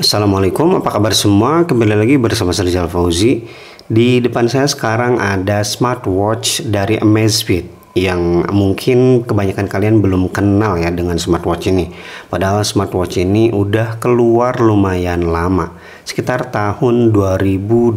Assalamualaikum, apa kabar semua? Kembali lagi bersama saya Rizal Fauzi. Di depan saya sekarang ada smartwatch dari Amazfit yang mungkin kebanyakan kalian belum kenal ya dengan smartwatch ini. Padahal smartwatch ini udah keluar lumayan lama, sekitar tahun 2021.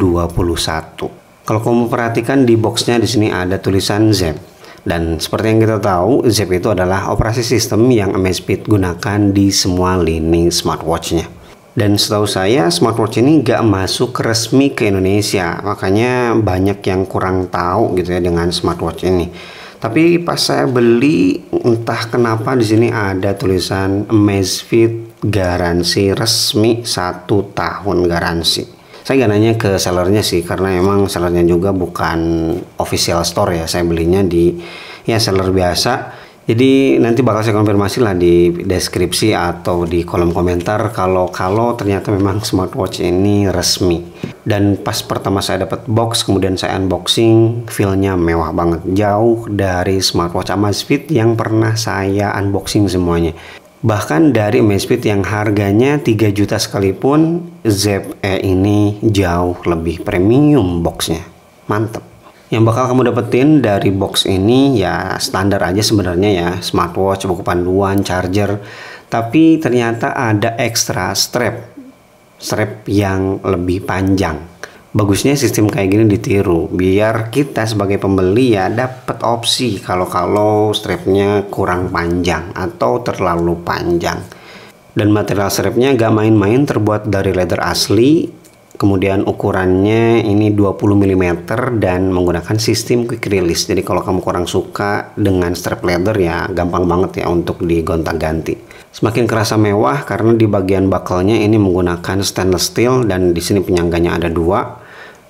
Kalau kamu perhatikan di boxnya di sini ada tulisan Zep. Dan seperti yang kita tahu, Zep itu adalah operasi sistem yang Amazfit gunakan di semua lini smartwatchnya. Dan setahu saya smartwatch ini nggak masuk resmi ke Indonesia, makanya banyak yang kurang tahu gitu ya dengan smartwatch ini. Tapi pas saya beli entah kenapa di sini ada tulisan Amazfit garansi resmi satu tahun garansi. Saya nggak nanya ke sellernya sih karena emang sellernya juga bukan official store ya. Saya belinya di ya seller biasa jadi nanti bakal saya konfirmasi lah di deskripsi atau di kolom komentar kalau kalau ternyata memang smartwatch ini resmi. Dan pas pertama saya dapat box, kemudian saya unboxing, feelnya mewah banget, jauh dari smartwatch Amazfit yang pernah saya unboxing semuanya. Bahkan dari Amazfit yang harganya 3 juta sekalipun, ZE e ini jauh lebih premium boxnya. Mantep. Yang bakal kamu dapetin dari box ini ya standar aja sebenarnya ya, smartwatch, buku panduan, charger, tapi ternyata ada ekstra strap. Strap yang lebih panjang. Bagusnya sistem kayak gini ditiru, biar kita sebagai pembeli ya dapat opsi kalau-kalau strapnya kurang panjang atau terlalu panjang. Dan material strapnya gak main-main terbuat dari leather asli, kemudian ukurannya ini 20 mm dan menggunakan sistem quick release jadi kalau kamu kurang suka dengan strap leather ya gampang banget ya untuk digonta-ganti semakin kerasa mewah karena di bagian bakalnya ini menggunakan stainless steel dan di sini penyangganya ada dua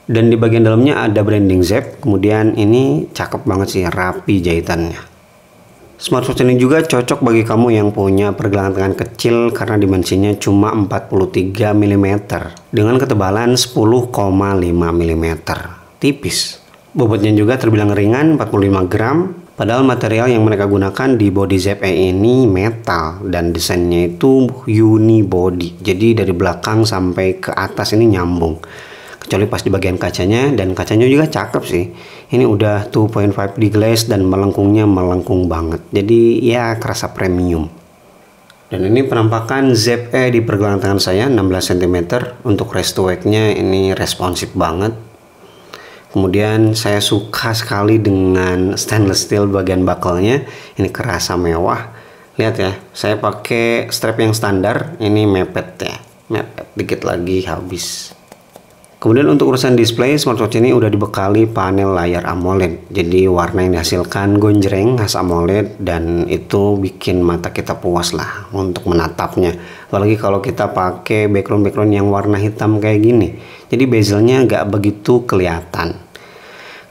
dan di bagian dalamnya ada branding zip kemudian ini cakep banget sih rapi jahitannya Smartwatch ini juga cocok bagi kamu yang punya pergelangan tangan kecil karena dimensinya cuma 43 mm dengan ketebalan 10,5 mm. Tipis. Bobotnya juga terbilang ringan 45 gram padahal material yang mereka gunakan di body ZE ini metal dan desainnya itu unibody. Jadi dari belakang sampai ke atas ini nyambung kecuali pas di bagian kacanya dan kacanya juga cakep sih ini udah 2.5 di glass dan melengkungnya melengkung banget jadi ya kerasa premium dan ini penampakan ZE di pergelangan tangan saya 16 cm untuk resto nya ini responsif banget kemudian saya suka sekali dengan stainless steel bagian bakalnya ini kerasa mewah lihat ya saya pakai strap yang standar ini mepet ya mepet dikit lagi habis Kemudian untuk urusan display, smartwatch ini udah dibekali panel layar AMOLED. Jadi warna yang dihasilkan gonjreng khas AMOLED dan itu bikin mata kita puas lah untuk menatapnya. Apalagi kalau kita pakai background-background yang warna hitam kayak gini. Jadi bezelnya nggak begitu kelihatan.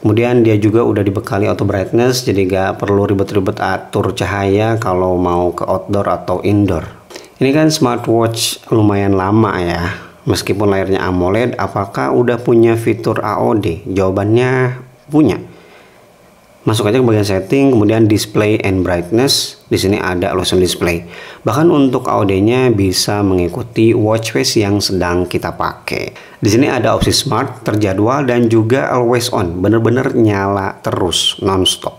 Kemudian dia juga udah dibekali auto brightness jadi nggak perlu ribet-ribet atur cahaya kalau mau ke outdoor atau indoor. Ini kan smartwatch lumayan lama ya Meskipun layarnya AMOLED, apakah udah punya fitur AOD? Jawabannya punya. Masuk aja ke bagian setting, kemudian display and brightness. Di sini ada Lotion Display. Bahkan untuk AOD-nya bisa mengikuti watch face yang sedang kita pakai. Di sini ada opsi smart, terjadwal, dan juga always on. Bener-bener nyala terus, non-stop.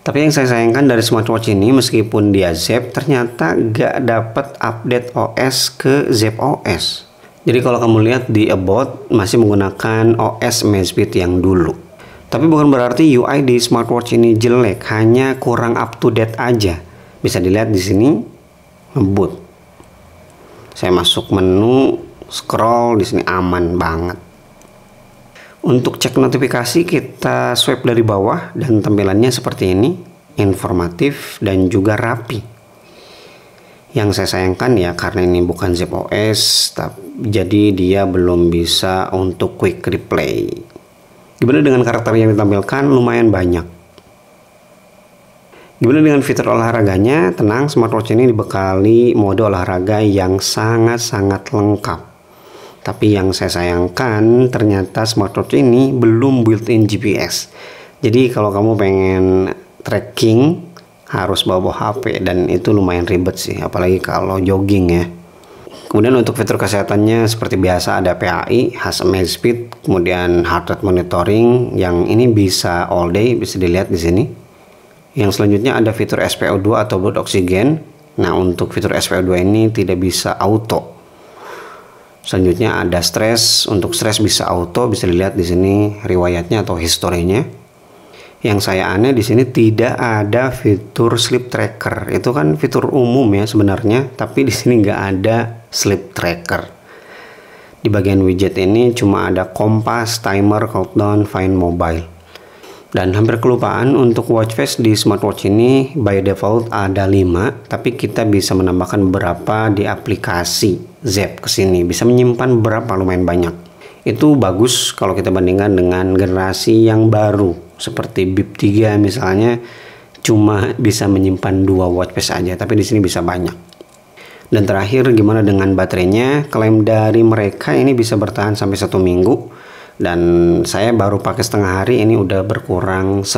Tapi yang saya sayangkan dari smartwatch ini meskipun dia Zep ternyata gak dapat update OS ke Zep OS. Jadi kalau kamu lihat di About masih menggunakan OS Magpie yang dulu. Tapi bukan berarti UI di smartwatch ini jelek, hanya kurang up to date aja. Bisa dilihat di sini, ngebut. Saya masuk menu, scroll di sini aman banget. Untuk cek notifikasi kita swipe dari bawah dan tampilannya seperti ini, informatif dan juga rapi yang saya sayangkan ya karena ini bukan zip OS tapi, jadi dia belum bisa untuk quick replay gimana dengan karakter yang ditampilkan lumayan banyak gimana dengan fitur olahraganya tenang smartwatch ini dibekali mode olahraga yang sangat-sangat lengkap tapi yang saya sayangkan ternyata smartwatch ini belum built-in GPS jadi kalau kamu pengen tracking harus bawa HP dan itu lumayan ribet sih apalagi kalau jogging ya kemudian untuk fitur kesehatannya seperti biasa ada PAI, Speed, kemudian heart rate monitoring yang ini bisa all day bisa dilihat di sini yang selanjutnya ada fitur SPO2 atau blood oxygen. nah untuk fitur SPO2 ini tidak bisa auto selanjutnya ada stress. untuk stress bisa auto bisa dilihat di sini riwayatnya atau historinya yang saya aneh di sini tidak ada fitur sleep tracker. Itu kan fitur umum ya sebenarnya, tapi di sini nggak ada sleep tracker. Di bagian widget ini cuma ada kompas, timer, countdown, find mobile. Dan hampir kelupaan untuk watch face di smartwatch ini by default ada 5, tapi kita bisa menambahkan berapa di aplikasi Zep ke sini. Bisa menyimpan berapa lumayan banyak. Itu bagus kalau kita bandingkan dengan generasi yang baru seperti BIP 3 misalnya cuma bisa menyimpan dua watts aja tapi di sini bisa banyak dan terakhir gimana dengan baterainya klaim dari mereka ini bisa bertahan sampai satu minggu dan saya baru pakai setengah hari ini udah berkurang 10%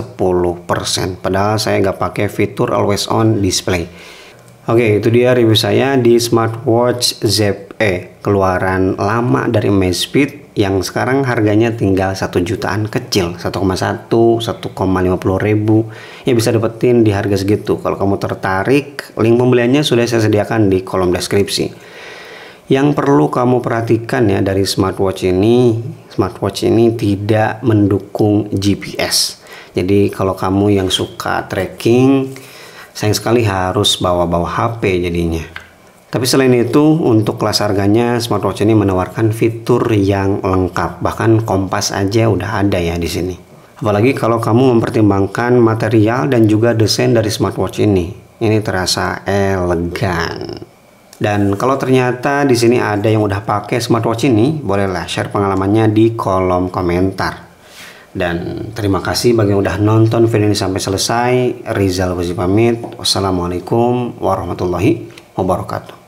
padahal saya nggak pakai fitur always on display Oke, itu dia review saya di smartwatch ZE keluaran lama dari Amazfit yang sekarang harganya tinggal satu jutaan kecil 1,1 1,50 ribu ya bisa dapetin di harga segitu kalau kamu tertarik link pembeliannya sudah saya sediakan di kolom deskripsi yang perlu kamu perhatikan ya dari smartwatch ini smartwatch ini tidak mendukung GPS jadi kalau kamu yang suka tracking sayang sekali harus bawa-bawa HP jadinya tapi selain itu, untuk kelas harganya smartwatch ini menawarkan fitur yang lengkap, bahkan kompas aja udah ada ya di sini. Apalagi kalau kamu mempertimbangkan material dan juga desain dari smartwatch ini. Ini terasa elegan. Dan kalau ternyata di sini ada yang udah pakai smartwatch ini, bolehlah share pengalamannya di kolom komentar. Dan terima kasih bagi yang udah nonton video ini sampai selesai. Rizal Wazi pamit. Wassalamualaikum warahmatullahi wabarakatuh.